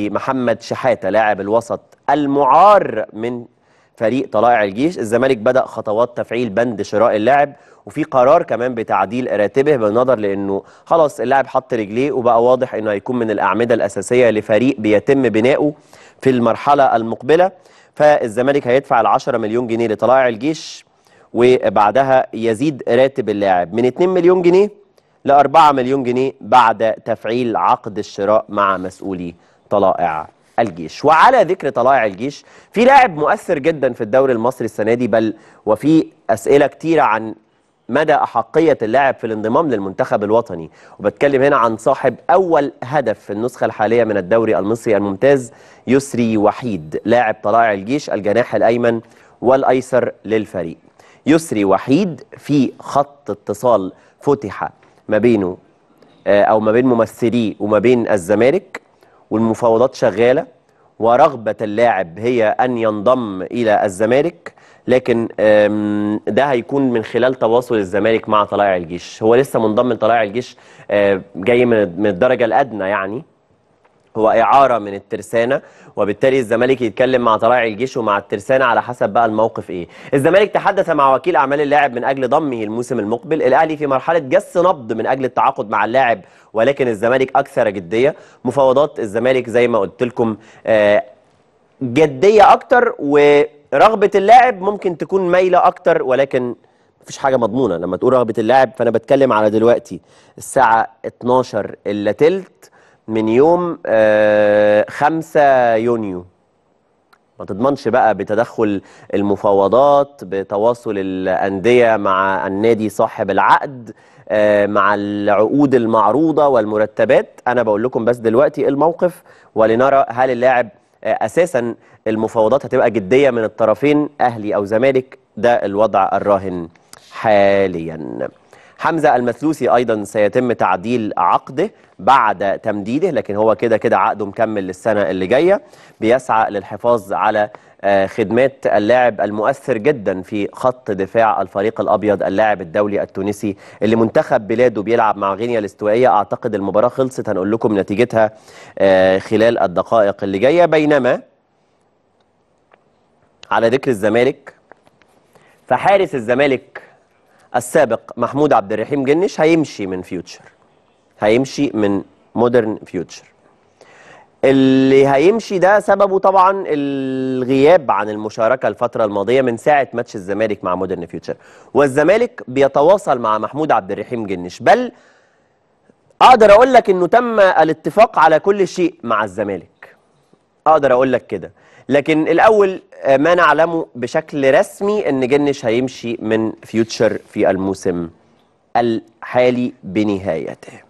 محمد شحاته لاعب الوسط المعار من فريق طلائع الجيش الزمالك بدا خطوات تفعيل بند شراء اللاعب وفي قرار كمان بتعديل راتبه بالنظر لانه خلاص اللاعب حط رجليه وبقى واضح انه هيكون من الاعمده الاساسيه لفريق بيتم بنائه في المرحله المقبله فالزمالك هيدفع ال 10 مليون جنيه لطلائع الجيش وبعدها يزيد راتب اللاعب من 2 مليون جنيه ل 4 مليون جنيه بعد تفعيل عقد الشراء مع مسؤوليه طلائع الجيش وعلى ذكر طلائع الجيش في لاعب مؤثر جدا في الدوري المصري السنة دي بل وفي أسئلة كتيرة عن مدى أحقية اللاعب في الانضمام للمنتخب الوطني وبتكلم هنا عن صاحب أول هدف في النسخة الحالية من الدوري المصري الممتاز يسري وحيد لاعب طلائع الجيش الجناح الأيمن والأيسر للفريق يسري وحيد في خط اتصال فتح ما بينه آه، أو ما بين ممثليه وما بين الزمالك والمفاوضات شغالة ورغبة اللاعب هي أن ينضم إلى الزمالك لكن ده هيكون من خلال تواصل الزمالك مع طلائع الجيش هو لسه منضم لطلائع الجيش آه، جاي من الدرجة الأدنى يعني هو إعارة من الترسانة وبالتالي الزمالك يتكلم مع طلائع الجيش ومع الترسانة على حسب بقى الموقف إيه الزمالك تحدث مع وكيل أعمال اللاعب من أجل ضمه الموسم المقبل الأهلي في مرحلة جس نبض من أجل التعاقد مع اللاعب ولكن الزمالك أكثر جدية مفاوضات الزمالك زي ما قلت لكم آه، جدية أكتر ورغبة اللاعب ممكن تكون مايلة أكتر ولكن مفيش حاجه مضمونه لما تقول رغبه اللاعب فانا بتكلم على دلوقتي الساعه 12 الا تلت من يوم 5 آه، يونيو ما تضمنش بقى بتدخل المفاوضات بتواصل الأندية مع النادي صاحب العقد آه، مع العقود المعروضة والمرتبات أنا بقول لكم بس دلوقتي إيه الموقف ولنرى هل اللاعب آه، أساسا المفاوضات هتبقى جدية من الطرفين أهلي أو زمالك ده الوضع الراهن حالياً حمزة المثلوسي أيضا سيتم تعديل عقده بعد تمديده لكن هو كده كده عقده مكمل للسنة اللي جاية بيسعى للحفاظ على آه، خدمات اللاعب المؤثر جدا في خط دفاع الفريق الابيض اللاعب الدولي التونسي اللي منتخب بلاده بيلعب مع غينيا الاستوائيه اعتقد المباراه خلصت هنقول لكم نتيجتها آه، خلال الدقائق اللي جايه بينما على ذكر الزمالك فحارس الزمالك السابق محمود عبد الرحيم جنش هيمشي من فيوتشر هيمشي من مودرن فيوتشر اللي هيمشي ده سببه طبعا الغياب عن المشاركه الفتره الماضيه من ساعه ماتش الزمالك مع مودرن فيوتشر والزمالك بيتواصل مع محمود عبد الرحيم جنش بل اقدر اقول لك انه تم الاتفاق على كل شيء مع الزمالك اقدر اقول لك كده لكن الأول آه، ما نعلمه بشكل رسمي أن جنش هيمشي من فيوتشر في الموسم الحالي بنهايته